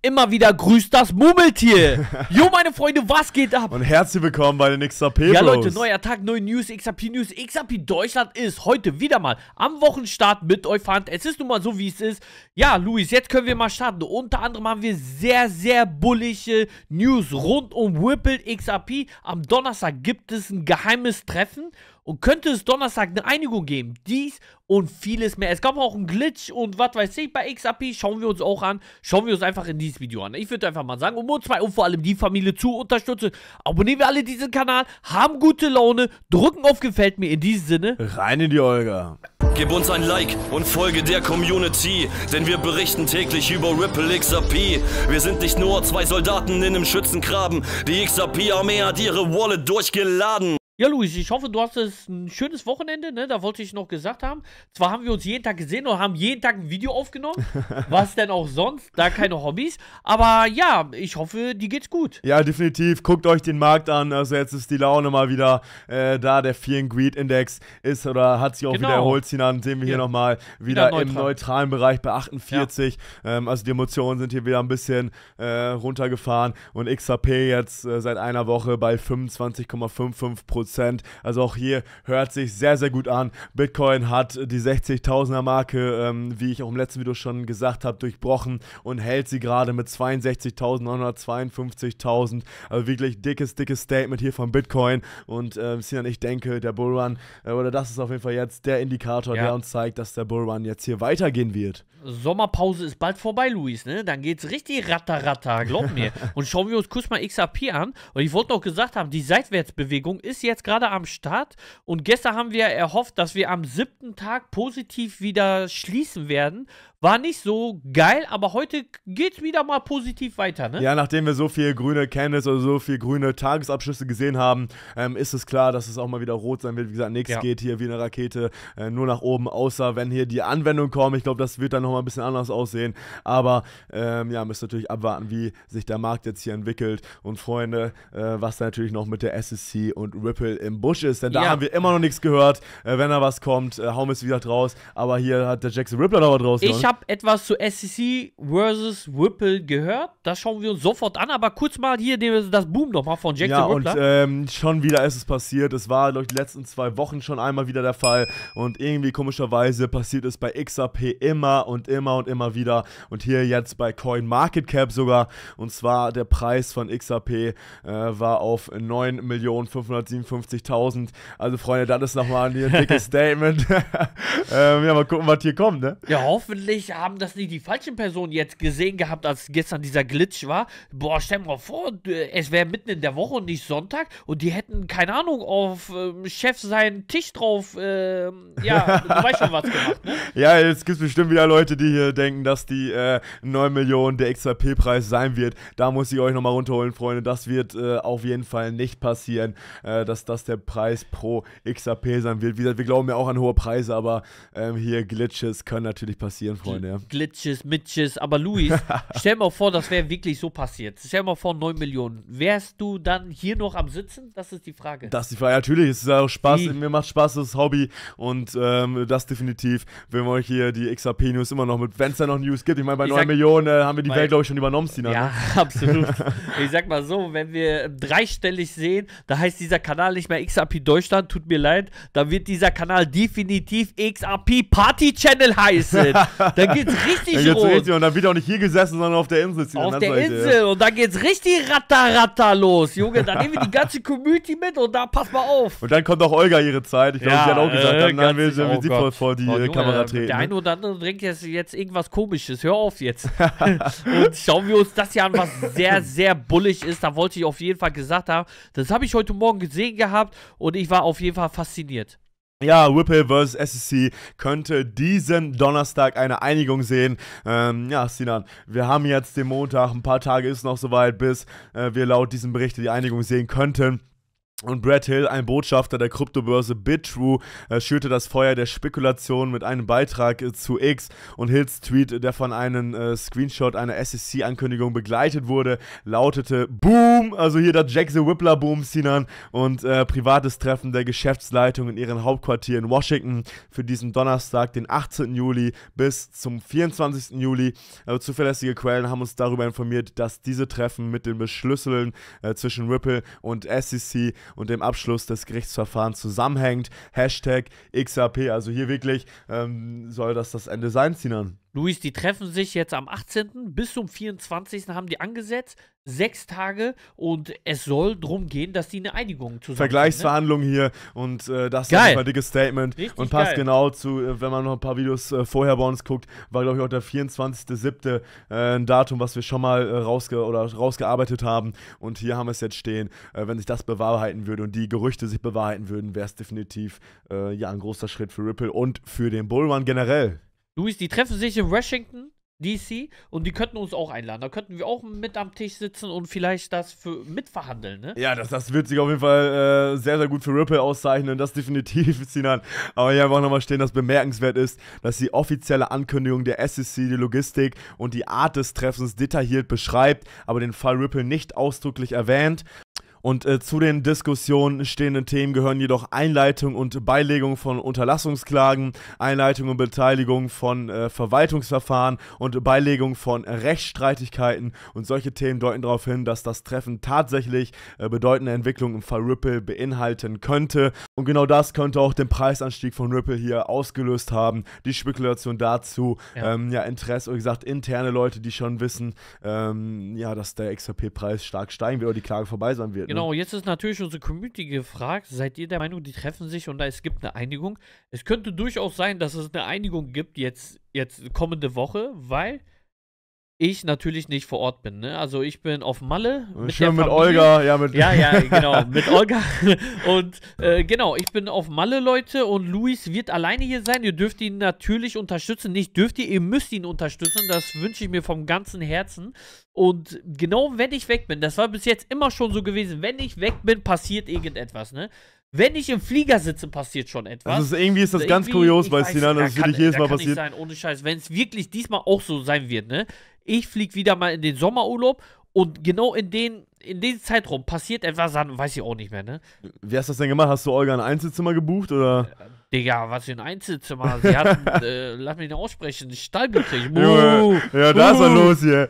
Immer wieder grüßt das Murmeltier. Jo, meine Freunde, was geht ab? Und herzlich willkommen bei den XRP Bros. Ja, Leute, neuer Tag, neue News, XRP News. XRP Deutschland ist heute wieder mal am Wochenstart mit Euphant. Es ist nun mal so, wie es ist. Ja, Luis, jetzt können wir mal starten. Unter anderem haben wir sehr, sehr bullische News rund um Whipple XRP. Am Donnerstag gibt es ein geheimes Treffen. Und könnte es Donnerstag eine Einigung geben? Dies und vieles mehr. Es gab auch einen Glitch und was weiß ich bei XAP. Schauen wir uns auch an. Schauen wir uns einfach in dieses Video an. Ich würde einfach mal sagen, um uns zwei und vor allem die Familie zu unterstützen, abonnieren wir alle diesen Kanal, haben gute Laune, drücken auf Gefällt mir. In diesem Sinne, rein in die Olga. Gib uns ein Like und folge der Community, denn wir berichten täglich über Ripple XRP. Wir sind nicht nur zwei Soldaten in einem Schützengraben. Die XRP-Armee hat ihre Wallet durchgeladen. Ja, Luis, ich hoffe, du hast ein schönes Wochenende, ne? Da wollte ich noch gesagt haben. Zwar haben wir uns jeden Tag gesehen und haben jeden Tag ein Video aufgenommen. was denn auch sonst? Da keine Hobbys. Aber ja, ich hoffe, dir geht's gut. Ja, definitiv. Guckt euch den Markt an. Also jetzt ist die Laune mal wieder äh, da. Der Fear and Greed Index ist oder hat sich auch genau. wieder erholt. Sinan sehen wir hier ja. nochmal wieder, wieder neutral. im neutralen Bereich bei 48. Ja. Ähm, also die Emotionen sind hier wieder ein bisschen äh, runtergefahren. Und XAP jetzt äh, seit einer Woche bei 25,55 Prozent. Also auch hier hört sich sehr, sehr gut an. Bitcoin hat die 60.000er Marke, ähm, wie ich auch im letzten Video schon gesagt habe, durchbrochen und hält sie gerade mit 62.952.000. Also wirklich dickes, dickes Statement hier von Bitcoin. Und äh, Sinan, ich denke, der Bullrun, äh, oder das ist auf jeden Fall jetzt der Indikator, ja. der uns zeigt, dass der Bullrun jetzt hier weitergehen wird. Sommerpause ist bald vorbei, Luis, ne? Dann geht's richtig ratter, ratter, glaub mir. und schauen wir uns kurz mal XRP an. Und ich wollte auch gesagt haben, die Seitwärtsbewegung ist jetzt jetzt gerade am Start und gestern haben wir erhofft, dass wir am siebten Tag positiv wieder schließen werden, war nicht so geil, aber heute geht's wieder mal positiv weiter, ne? Ja, nachdem wir so viel grüne Candles oder so viel grüne Tagesabschlüsse gesehen haben, ähm, ist es klar, dass es auch mal wieder rot sein wird. Wie gesagt, nichts ja. geht hier wie eine Rakete äh, nur nach oben, außer wenn hier die Anwendung kommt. Ich glaube, das wird dann nochmal ein bisschen anders aussehen. Aber ähm, ja, müsst natürlich abwarten, wie sich der Markt jetzt hier entwickelt. Und Freunde, äh, was da natürlich noch mit der SSC e und Ripple im Busch ist. Denn da ja. haben wir immer noch nichts gehört. Äh, wenn da was kommt, äh, hauen wir es wieder draus. Aber hier hat der Jackson Ripple noch was draus. Ich habe etwas zu SEC versus Whipple gehört. Das schauen wir uns sofort an. Aber kurz mal hier das Boom nochmal von Jackson Ja, Whippler. und ähm, schon wieder ist es passiert. Es war, glaube ich, die letzten zwei Wochen schon einmal wieder der Fall. Und irgendwie komischerweise passiert es bei XRP immer und immer und immer wieder. Und hier jetzt bei CoinMarketCap sogar. Und zwar der Preis von XRP äh, war auf 9.557.000. Also, Freunde, das ist nochmal ein dickes Statement. ähm, ja, mal gucken, was hier kommt, ne? Ja, hoffentlich hoffentlich haben das nicht die falschen Personen jetzt gesehen gehabt, als gestern dieser Glitch war. Boah, stell mal vor, es wäre mitten in der Woche und nicht Sonntag und die hätten, keine Ahnung, auf ähm, Chef seinen Tisch drauf, äh, ja, du weißt schon was gemacht, ne? Ja, jetzt gibt es bestimmt wieder Leute, die hier denken, dass die äh, 9 Millionen der XRP-Preis sein wird. Da muss ich euch nochmal runterholen, Freunde. Das wird äh, auf jeden Fall nicht passieren, äh, dass das der Preis pro XRP sein wird. Wie gesagt, wir glauben ja auch an hohe Preise, aber ähm, hier Glitches können natürlich passieren, Freunde. Bitcoin, Glitches, Mitches, aber Luis, stell mal vor, das wäre wirklich so passiert. Stell mal vor, 9 Millionen. Wärst du dann hier noch am Sitzen? Das ist die Frage. Das ist die Frage, natürlich. Es ist auch Spaß, die. mir macht Spaß das ist Hobby und ähm, das definitiv. Wenn wir euch hier die XRP-News immer noch mit, wenn es da noch News gibt. Ich meine, bei ich 9 sag, Millionen äh, haben wir die Welt, glaube ich, schon übernommen, Sina. Ja, ne? absolut. ich sag mal so, wenn wir dreistellig sehen, da heißt dieser Kanal nicht mehr XRP Deutschland, tut mir leid, da wird dieser Kanal definitiv XRP Party Channel heißen. Da geht's richtig da geht's rund. Richtig, und dann wird auch nicht hier gesessen, sondern auf der Insel. Ziehen. Auf der Insel. Ja. Und da geht's richtig rattaratta los, Junge. Da nehmen wir die ganze Community mit und da pass mal auf. Und dann kommt auch Olga ihre Zeit. Ich glaube, ja, sie hat auch gesagt, dann, äh, dann will sie sie vor, vor die oh, äh, Junge, Kamera treten. Der eine ne? oder andere denkt jetzt, jetzt irgendwas Komisches. Hör auf jetzt. und schauen wir uns das hier an, was sehr, sehr bullig ist. Da wollte ich auf jeden Fall gesagt haben, das habe ich heute Morgen gesehen gehabt und ich war auf jeden Fall fasziniert. Ja, Whipple vs. SEC könnte diesen Donnerstag eine Einigung sehen. Ähm, ja, Sinan, wir haben jetzt den Montag, ein paar Tage ist noch soweit, bis äh, wir laut diesem Bericht die Einigung sehen könnten. Und Brad Hill, ein Botschafter der Kryptobörse BitTrue, äh, schürte das Feuer der Spekulation mit einem Beitrag äh, zu X und Hills Tweet, der von einem äh, Screenshot einer SEC-Ankündigung begleitet wurde, lautete Boom! Also hier das Jack the Whippler Boom, Sinan, und äh, privates Treffen der Geschäftsleitung in ihrem Hauptquartier in Washington für diesen Donnerstag, den 18. Juli bis zum 24. Juli. Also zuverlässige Quellen haben uns darüber informiert, dass diese Treffen mit den Beschlüsseln äh, zwischen Ripple und SEC und dem Abschluss des Gerichtsverfahrens zusammenhängt. Hashtag XAP, also hier wirklich ähm, soll das das Ende sein, Sinan? Luis, die treffen sich jetzt am 18. bis zum 24. haben die angesetzt. Sechs Tage und es soll darum gehen, dass die eine Einigung zusammen Vergleichsverhandlung ne? hier und äh, das geil. ist ein dickes Statement Richtig und passt geil. genau zu, äh, wenn man noch ein paar Videos äh, vorher bei uns guckt, war glaube ich auch der 24.07. Äh, ein Datum, was wir schon mal äh, rausge oder rausgearbeitet haben und hier haben wir es jetzt stehen. Äh, wenn sich das bewahrheiten würde und die Gerüchte sich bewahrheiten würden, wäre es definitiv ja ein großer Schritt für Ripple und für den Bullrun generell. Luis, die treffen sich in Washington, DC und die könnten uns auch einladen. Da könnten wir auch mit am Tisch sitzen und vielleicht das für mitverhandeln, ne? Ja, das, das wird sich auf jeden Fall äh, sehr, sehr gut für Ripple auszeichnen, das definitiv, Sinan. Aber hier einfach nochmal stehen, dass bemerkenswert ist, dass die offizielle Ankündigung der SEC die Logistik und die Art des Treffens detailliert beschreibt, aber den Fall Ripple nicht ausdrücklich erwähnt. Und äh, zu den Diskussionen stehenden Themen gehören jedoch Einleitung und Beilegung von Unterlassungsklagen, Einleitung und Beteiligung von äh, Verwaltungsverfahren und Beilegung von Rechtsstreitigkeiten. Und solche Themen deuten darauf hin, dass das Treffen tatsächlich äh, bedeutende Entwicklungen im Fall Ripple beinhalten könnte. Und genau das könnte auch den Preisanstieg von Ripple hier ausgelöst haben. Die Spekulation dazu, ja, ähm, ja Interesse, oder gesagt, interne Leute, die schon wissen, ähm, ja, dass der XRP-Preis stark steigen wird oder die Klage vorbei sein wird halt. Ne? Genau, jetzt ist natürlich unsere Community gefragt, seid ihr der Meinung, die treffen sich und es gibt eine Einigung? Es könnte durchaus sein, dass es eine Einigung gibt jetzt, jetzt kommende Woche, weil ich natürlich nicht vor Ort bin. Ne? Also ich bin auf Malle. Mit Schön mit Olga, ja, mit Ja, ja, genau, mit Olga. Und äh, genau, ich bin auf Malle, Leute, und Luis wird alleine hier sein. Ihr dürft ihn natürlich unterstützen. Nicht dürft ihr, ihr müsst ihn unterstützen. Das wünsche ich mir vom ganzen Herzen. Und genau wenn ich weg bin, das war bis jetzt immer schon so gewesen, wenn ich weg bin, passiert irgendetwas, ne? wenn ich im Flieger sitze, passiert schon etwas. Also irgendwie ist das also irgendwie, ganz kurios bei Sinan, das würde ich jedes Mal passieren. Sein, ohne Scheiß, wenn es wirklich diesmal auch so sein wird, ne? ich fliege wieder mal in den Sommerurlaub und genau in den in diesem Zeitraum passiert etwas, dann weiß ich auch nicht mehr, ne? Wie hast du das denn gemacht? Hast du Olga ein Einzelzimmer gebucht oder? Äh, Digga, was für ein Einzelzimmer? Sie hat, äh, lass mich nicht aussprechen, Stall gekriegt. Junge, ja, da ist er los hier.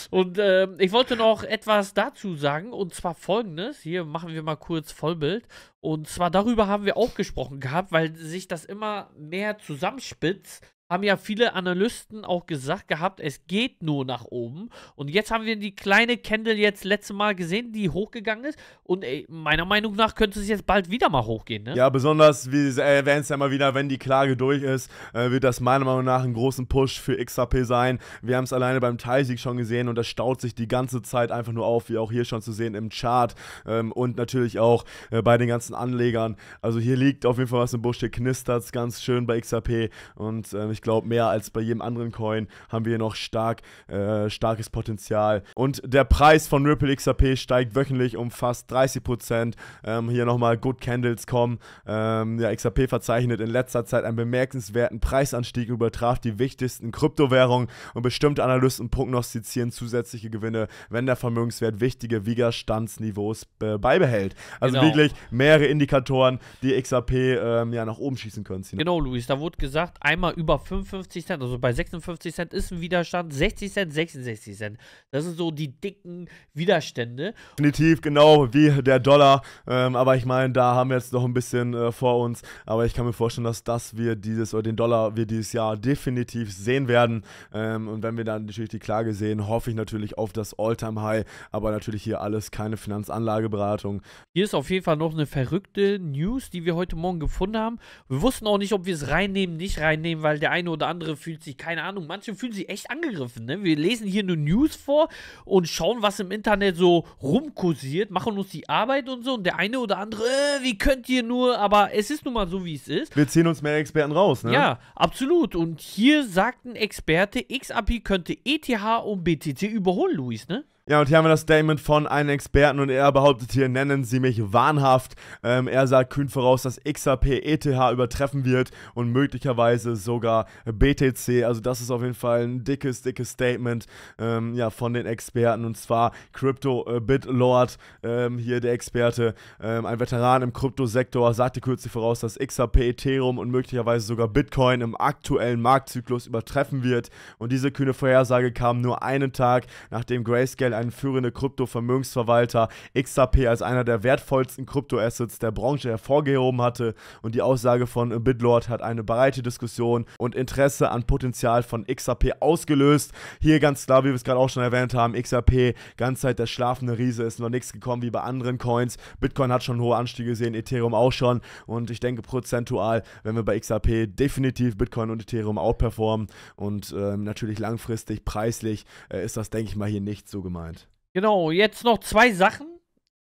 und äh, ich wollte noch etwas dazu sagen und zwar folgendes: Hier machen wir mal kurz Vollbild. Und zwar darüber haben wir auch gesprochen gehabt, weil sich das immer mehr zusammenspitzt haben ja viele Analysten auch gesagt gehabt, es geht nur nach oben. Und jetzt haben wir die kleine Candle jetzt letzte Mal gesehen, die hochgegangen ist. Und ey, meiner Meinung nach könnte es jetzt bald wieder mal hochgehen. Ne? Ja, besonders, wir äh, erwähnen es ja immer wieder, wenn die Klage durch ist, äh, wird das meiner Meinung nach einen großen Push für XAP sein. Wir haben es alleine beim Teilsieg schon gesehen und das staut sich die ganze Zeit einfach nur auf, wie auch hier schon zu sehen im Chart ähm, und natürlich auch äh, bei den ganzen Anlegern. Also hier liegt auf jeden Fall was im Busch, hier knistert es ganz schön bei XAP und äh, ich ich glaube, mehr als bei jedem anderen Coin haben wir noch stark, äh, starkes Potenzial. Und der Preis von Ripple XRP steigt wöchentlich um fast 30%. Ähm, hier nochmal Good Candles kommen. Ähm, ja, XRP verzeichnet in letzter Zeit einen bemerkenswerten Preisanstieg, übertraf die wichtigsten Kryptowährungen und bestimmte Analysten prognostizieren zusätzliche Gewinne, wenn der Vermögenswert wichtige Widerstandsniveaus äh, beibehält. Also genau. wirklich mehrere Indikatoren, die XRP ähm, ja nach oben schießen können. Genau, Luis, da wurde gesagt, einmal über 55 Cent, also bei 56 Cent ist ein Widerstand, 60 Cent, 66 Cent. Das sind so die dicken Widerstände. Definitiv, genau, wie der Dollar. Ähm, aber ich meine, da haben wir jetzt noch ein bisschen äh, vor uns. Aber ich kann mir vorstellen, dass das wir dieses, oder den Dollar wir dieses Jahr definitiv sehen werden. Ähm, und wenn wir dann natürlich die Klage sehen, hoffe ich natürlich auf das All-Time-High. Aber natürlich hier alles keine Finanzanlageberatung. Hier ist auf jeden Fall noch eine verrückte News, die wir heute Morgen gefunden haben. Wir wussten auch nicht, ob wir es reinnehmen, nicht reinnehmen, weil der eine oder andere fühlt sich, keine Ahnung, manche fühlen sich echt angegriffen. Ne? Wir lesen hier nur News vor und schauen, was im Internet so rumkursiert, machen uns die Arbeit und so. Und der eine oder andere, äh, wie könnt ihr nur, aber es ist nun mal so, wie es ist. Wir ziehen uns mehr Experten raus, ne? Ja, absolut. Und hier sagt ein Experte, XAP könnte ETH und BTC überholen, Luis, ne? Ja, und hier haben wir das Statement von einem Experten und er behauptet hier, nennen Sie mich wahnhaft. Ähm, er sagt kühn voraus, dass XRP ETH übertreffen wird und möglicherweise sogar BTC. Also das ist auf jeden Fall ein dickes, dickes Statement ähm, ja, von den Experten und zwar Crypto äh, Bitlord, ähm, hier der Experte, ähm, ein Veteran im Kryptosektor, sagte kürzlich voraus, dass XRP Ethereum und möglicherweise sogar Bitcoin im aktuellen Marktzyklus übertreffen wird. Und diese kühne Vorhersage kam nur einen Tag, nachdem Grayscale führende Krypto-Vermögensverwalter XRP als einer der wertvollsten Kryptoassets der Branche hervorgehoben hatte und die Aussage von Bitlord hat eine breite Diskussion und Interesse an Potenzial von XRP ausgelöst. Hier ganz klar, wie wir es gerade auch schon erwähnt haben, XRP, ganz Zeit halt der schlafende Riese, ist noch nichts gekommen wie bei anderen Coins. Bitcoin hat schon hohe Anstiege gesehen, Ethereum auch schon und ich denke prozentual, wenn wir bei XRP definitiv Bitcoin und Ethereum outperformen und äh, natürlich langfristig preislich äh, ist das, denke ich mal, hier nicht so gemeint. Zeit. Genau, jetzt noch zwei Sachen,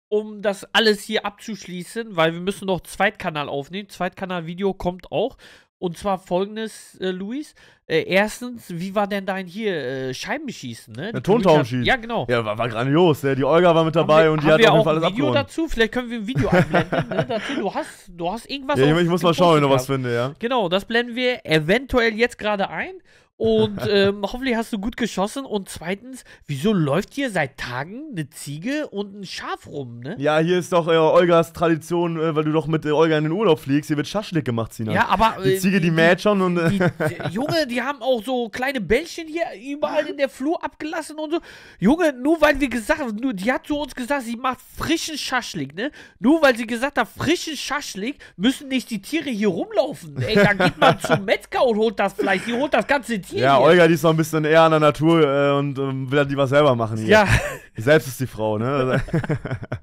um das alles hier abzuschließen, weil wir müssen noch Zweitkanal aufnehmen. Zweitkanal-Video kommt auch. Und zwar folgendes, äh, Luis. Äh, erstens, wie war denn dein hier äh, Scheibenschießen? Ne? Der Tontaubenschießen. Ja, genau. Ja, war, war grandios. Ne? Die Olga war mit dabei wir, und die hat auf jeden Fall alles abgeholt. Video abgeholt. dazu? Vielleicht können wir ein Video einblenden. Ne? Dazu, du, hast, du hast irgendwas. Ja, ich, ich muss mal schauen, wenn ich was finde, ja. Genau, das blenden wir eventuell jetzt gerade ein. Und ähm, hoffentlich hast du gut geschossen. Und zweitens, wieso läuft hier seit Tagen eine Ziege und ein Schaf rum, ne? Ja, hier ist doch äh, Olgas Tradition, äh, weil du doch mit äh, Olga in den Urlaub fliegst. Hier wird Schaschlik gemacht, Sina. Ja, aber. Die äh, Ziege, die, die mäht schon und. Die, äh, Junge, die haben auch so kleine Bällchen hier überall in der Flur abgelassen und so. Junge, nur weil wir gesagt haben, die hat zu uns gesagt, sie macht frischen Schaschlik, ne? Nur weil sie gesagt hat, frischen Schaschlik, müssen nicht die Tiere hier rumlaufen. Ey, dann geht man zum Metzger und holt das Fleisch. Die holt das ganze Tier viel. Ja, hier. Olga, die ist noch ein bisschen eher an der Natur äh, und ähm, will dann halt lieber selber machen hier. Ja. Selbst ist die Frau, ne?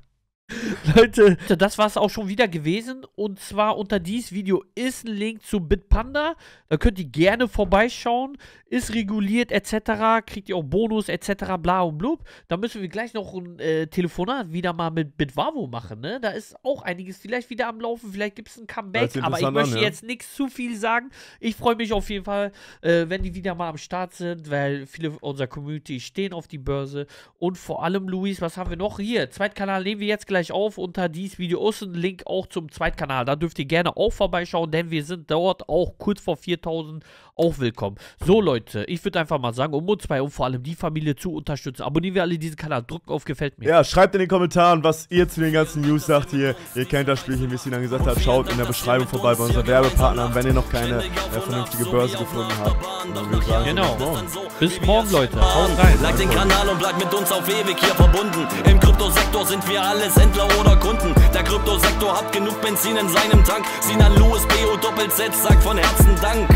Leute. Das war es auch schon wieder gewesen. Und zwar unter dieses Video ist ein Link zu Bitpanda. Da könnt ihr gerne vorbeischauen. Ist reguliert etc. Kriegt ihr auch Bonus etc. Bla und blub. Da müssen wir gleich noch ein äh, Telefonat wieder mal mit Bitwavo machen. Ne? Da ist auch einiges vielleicht wieder am Laufen. Vielleicht gibt es ein Comeback. Aber ich möchte an, ja. jetzt nichts zu viel sagen. Ich freue mich auf jeden Fall, äh, wenn die wieder mal am Start sind, weil viele unserer Community stehen auf die Börse. Und vor allem, Luis, was haben wir noch hier? Zweitkanal nehmen wir jetzt gleich auf unter dieses Video ist ein Link auch zum Zweitkanal. Da dürft ihr gerne auch vorbeischauen, denn wir sind dort auch kurz vor 4000 auch willkommen. So Leute, ich würde einfach mal sagen, um uns bei und vor allem die Familie zu unterstützen, abonnieren wir alle diesen Kanal, drücken auf gefällt mir. Ja, schreibt in den Kommentaren, was ihr zu den ganzen News sagt hier. Ihr kennt das Spielchen, wie es dann gesagt hat. Schaut in der Beschreibung vorbei bei unseren Werbepartnern, wenn ihr noch keine äh, vernünftige Börse gefunden habt. Sagen, genau. Bis morgen, Leute. Haut rein. Like den Kanal und bleibt mit uns auf ewig hier verbunden. Im Kryptosektor sind wir alle Sendler oder Kunden. Der Kryptosektor hat genug Benzin in seinem Tank. Sinan Louis, BO Doppel Z sagt von Herzen Dank.